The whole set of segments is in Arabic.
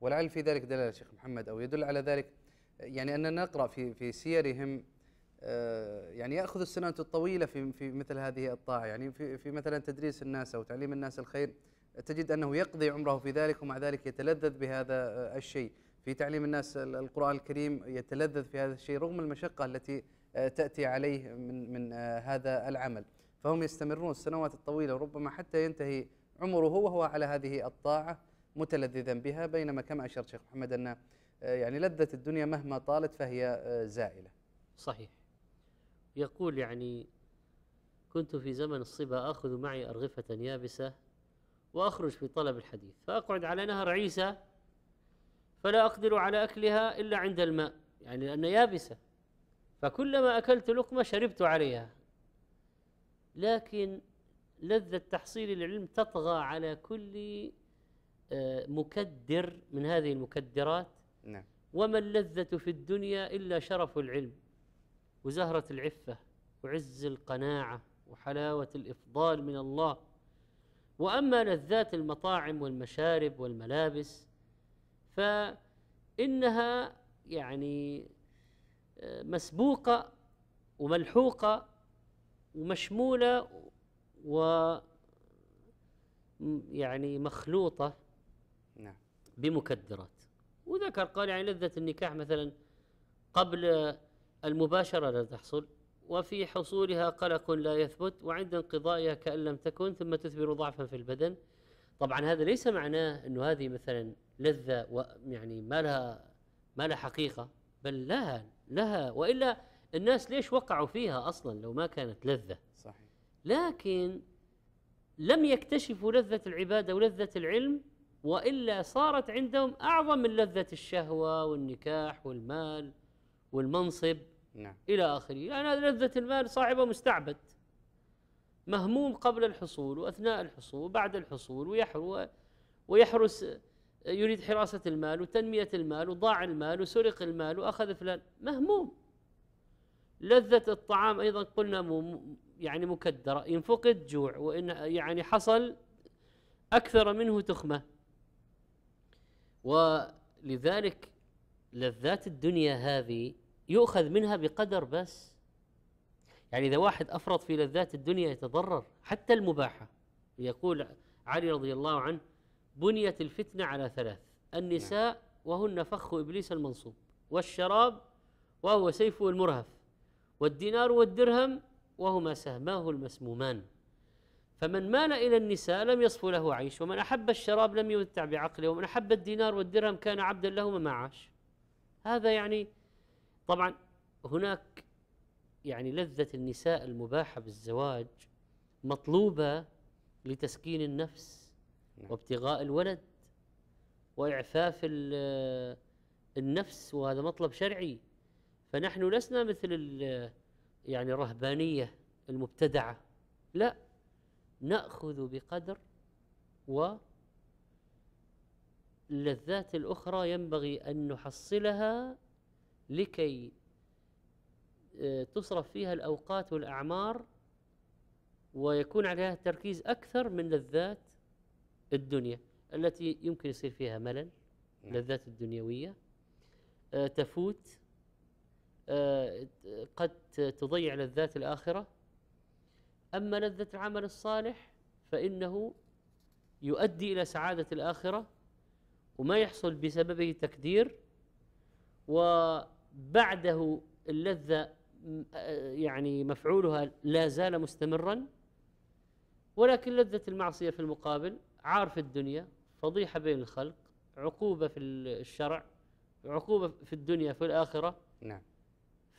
ولعل في ذلك دلالة شيخ محمد أو يدل على ذلك يعني أننا نقرأ في في سيرهم آه، يعني يأخذ السنوات الطويلة في في مثل هذه الطاعة يعني في في مثلا تدريس الناس أو تعليم الناس الخير تجد أنه يقضي عمره في ذلك ومع ذلك يتلذذ بهذا آه، الشيء في تعليم الناس القرآن الكريم يتلذذ في هذا الشيء رغم المشقة التي آه، تأتي عليه من من هذا العمل فهم يستمرون السنوات الطويلة وربما حتى ينتهي عمره وهو على هذه الطاعة متلذذا بها بينما كما اشرت شيخ محمد ان آه، يعني لذه الدنيا مهما طالت فهي آه، زائله. صحيح. يقول يعني كنت في زمن الصبا اخذ معي ارغفه يابسه واخرج في طلب الحديث فاقعد على نهر عيسى فلا اقدر على اكلها الا عند الماء يعني لانها يابسه فكلما اكلت لقمه شربت عليها لكن لذة تحصيل العلم تطغى على كل آه، مكدر من هذه المكدرات نعم وما اللذة في الدنيا إلا شرف العلم وزهرة العفة وعز القناعة وحلاوة الإفضال من الله وأما لذات المطاعم والمشارب والملابس فإنها يعني آه، مسبوقة وملحوقة ومشمولة و يعني مخلوطة نعم بمكدرات وذكر قال يعني لذة النكاح مثلا قبل المباشرة لا تحصل وفي حصولها قلق لا يثبت وعند انقضائها كأن لم تكن ثم تثبر ضعفا في البدن طبعا هذا ليس معناه أنه هذه مثلا لذة يعني ما لها ما لها حقيقة بل لها لها وإلا الناس ليش وقعوا فيها أصلا لو ما كانت لذة صحيح لكن لم يكتشفوا لذة العبادة ولذة العلم والا صارت عندهم اعظم من لذه الشهوه والنكاح والمال والمنصب نعم. الى اخره، لان يعني لذه المال صاحبه مستعبد مهموم قبل الحصول واثناء الحصول وبعد الحصول ويحرو ويحرس يريد حراسه المال وتنميه المال وضاع المال وسرق المال واخذ فلان مهموم لذه الطعام ايضا قلنا يعني مكدره ان فقد جوع وان يعني حصل اكثر منه تخمه ولذلك لذات الدنيا هذه يؤخذ منها بقدر بس يعني إذا واحد أفرط في لذات الدنيا يتضرر حتى المباحة يقول علي رضي الله عنه بنيت الفتنة على ثلاث النساء نعم. وهن فخ إبليس المنصوب والشراب وهو سيفه المرهف والدينار والدرهم وهما سهماه المسمومان فمن مال إلى النساء لم يصف له عيش ومن أحب الشراب لم يمتع بعقله ومن أحب الدينار والدرهم كان عبدا له ما عاش هذا يعني طبعا هناك يعني لذة النساء المباحة بالزواج مطلوبة لتسكين النفس نعم. وابتغاء الولد وإعفاف النفس وهذا مطلب شرعي فنحن لسنا مثل يعني الرهبانية المبتدعة لا ناخذ بقدر واللذات الاخرى ينبغي ان نحصلها لكي آه، تصرف فيها الاوقات والاعمار ويكون عليها تركيز اكثر من لذات الدنيا التي يمكن يصير فيها ملل نعم. لذات الدنيويه آه، تفوت آه، قد تضيع لذات الاخره أما لذة العمل الصالح فإنه يؤدي إلى سعادة الآخرة وما يحصل بسببه تكدير وبعده اللذة يعني مفعولها لا زال مستمرا ولكن لذة المعصية في المقابل عار في الدنيا فضيحة بين الخلق عقوبة في الشرع عقوبة في الدنيا في الآخرة نعم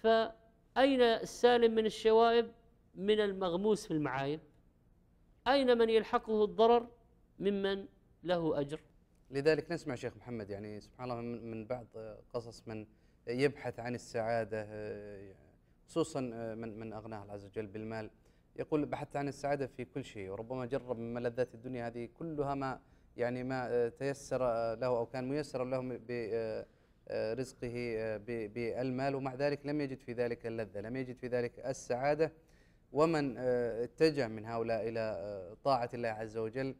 فأين السالم من الشوائب من المغموس في المعايب أين من يلحقه الضرر ممن له أجر لذلك نسمع شيخ محمد يعني سبحان الله من بعض قصص من يبحث عن السعادة خصوصا من من أغناه الله عز وجل بالمال يقول بحثت عن السعادة في كل شيء وربما جرب من ملذات الدنيا هذه كلها ما يعني ما تيسر له أو كان ميسرا له برزقه بالمال ومع ذلك لم يجد في ذلك اللذة لم يجد في ذلك السعادة ومن آه، اتجه من هؤلاء إلى آه، طاعة الله عز وجل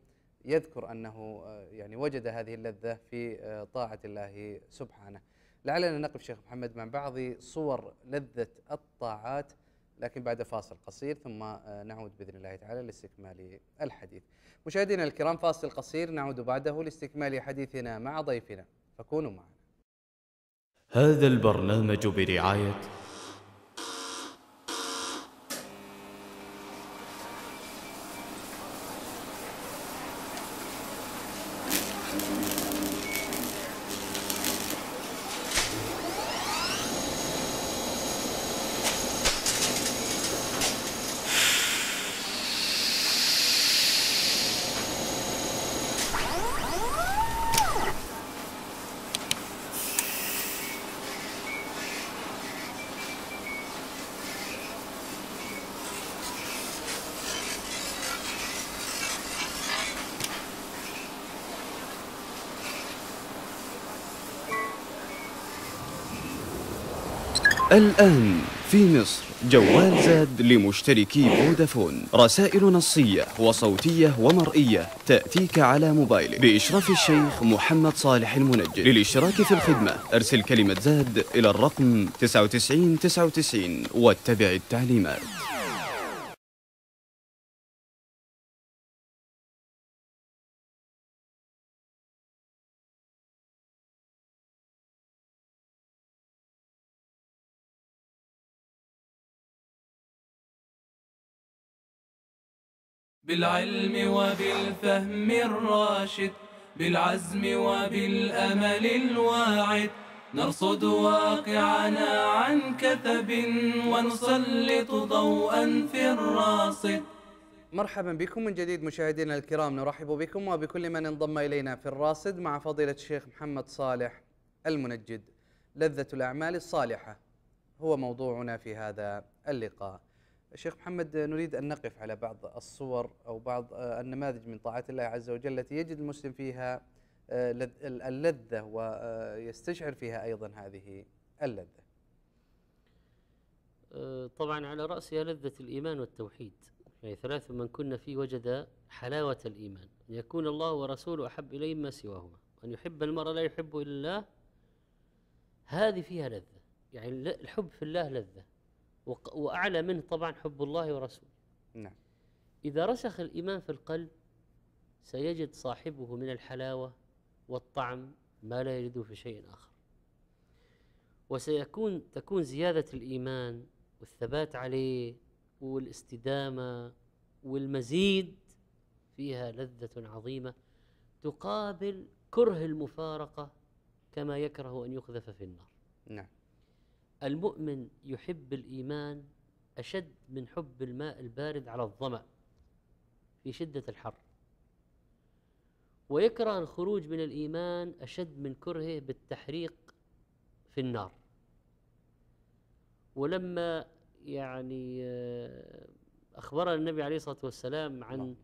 يذكر أنه آه، يعني وجد هذه اللذة في طاعة الله سبحانه لعلنا نقف شيخ محمد مع بعض صور لذة الطاعات لكن بعد فاصل قصير ثم نعود باذن الله تعالى لاستكمال الحديث. مشاهدينا الكرام فاصل قصير نعود بعده لاستكمال حديثنا مع ضيفنا فكونوا معنا. هذا البرنامج برعايه الآن في مصر جوال زاد لمشتركي فودافون رسائل نصية وصوتية ومرئية تأتيك على موبايلك بإشراف الشيخ محمد صالح المنجد للاشتراك في الخدمة أرسل كلمة زاد إلى الرقم 9999 واتبع التعليمات بالعلم وبالفهم الراشد بالعزم وبالأمل الواعد نرصد واقعنا عن كثب ونسلط ضوءا في الراصد مرحبا بكم من جديد مشاهدينا الكرام نرحب بكم وبكل من انضم إلينا في الراصد مع فضيلة الشيخ محمد صالح المنجد لذة الأعمال الصالحة هو موضوعنا في هذا اللقاء شيخ محمد نريد أن نقف على بعض الصور أو بعض آه، النماذج من طاعات الله عز وجل التي يجد المسلم فيها آه، اللذة ويستشعر آه، فيها أيضا هذه اللذة طبعا على رأسها لذة الإيمان والتوحيد يعني ثلاث من كنا فيه وجد حلاوة الإيمان أن يكون الله ورسوله أحب إليه ما سواهما وأن يحب المرء لا يحب إلا الله هذه فيها لذة يعني الحب في الله لذة وأعلى منه طبعا حب الله ورسوله نعم إذا رسخ الإيمان في القلب سيجد صاحبه من الحلاوة والطعم ما لا يجده في شيء آخر وسيكون تكون زيادة الإيمان والثبات عليه والاستدامة والمزيد فيها لذة عظيمة تقابل كره المفارقة كما يكره أن يقذف في النار نعم المؤمن يحب الإيمان أشد من حب الماء البارد على الظمأ في شدة الحر ويكره الخروج من الإيمان أشد من كرهه بالتحريق في النار ولما يعني آه، أخبرنا النبي عليه الصلاة والسلام عن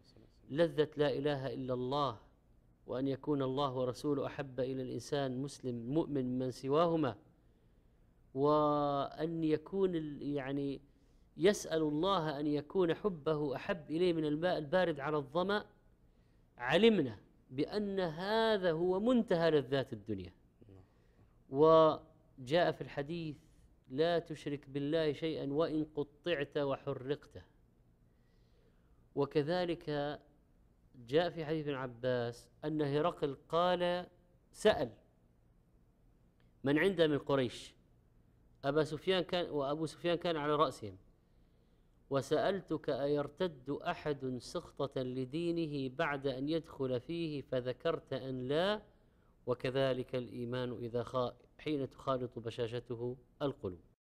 لذة لا إله إلا الله وأن يكون الله ورسوله أحب إلى الإنسان مسلم مؤمن من سواهما وأن يكون يعني يسأل الله أن يكون حبه أحب إليه من الماء البارد على الظمأ علمنا بأن هذا هو منتهى لذات الدنيا وجاء في الحديث لا تشرك بالله شيئا وإن قطعت وحرقت وكذلك جاء في حديث ابن عباس أن هرقل قال سأل من عنده من قريش أبا سفيان كان وأبو سفيان كان على رأسهم وسألتك أيرتد أحد سخطة لدينه بعد أن يدخل فيه فذكرت أن لا وكذلك الإيمان إذا حين تخالط بشاشته القلوب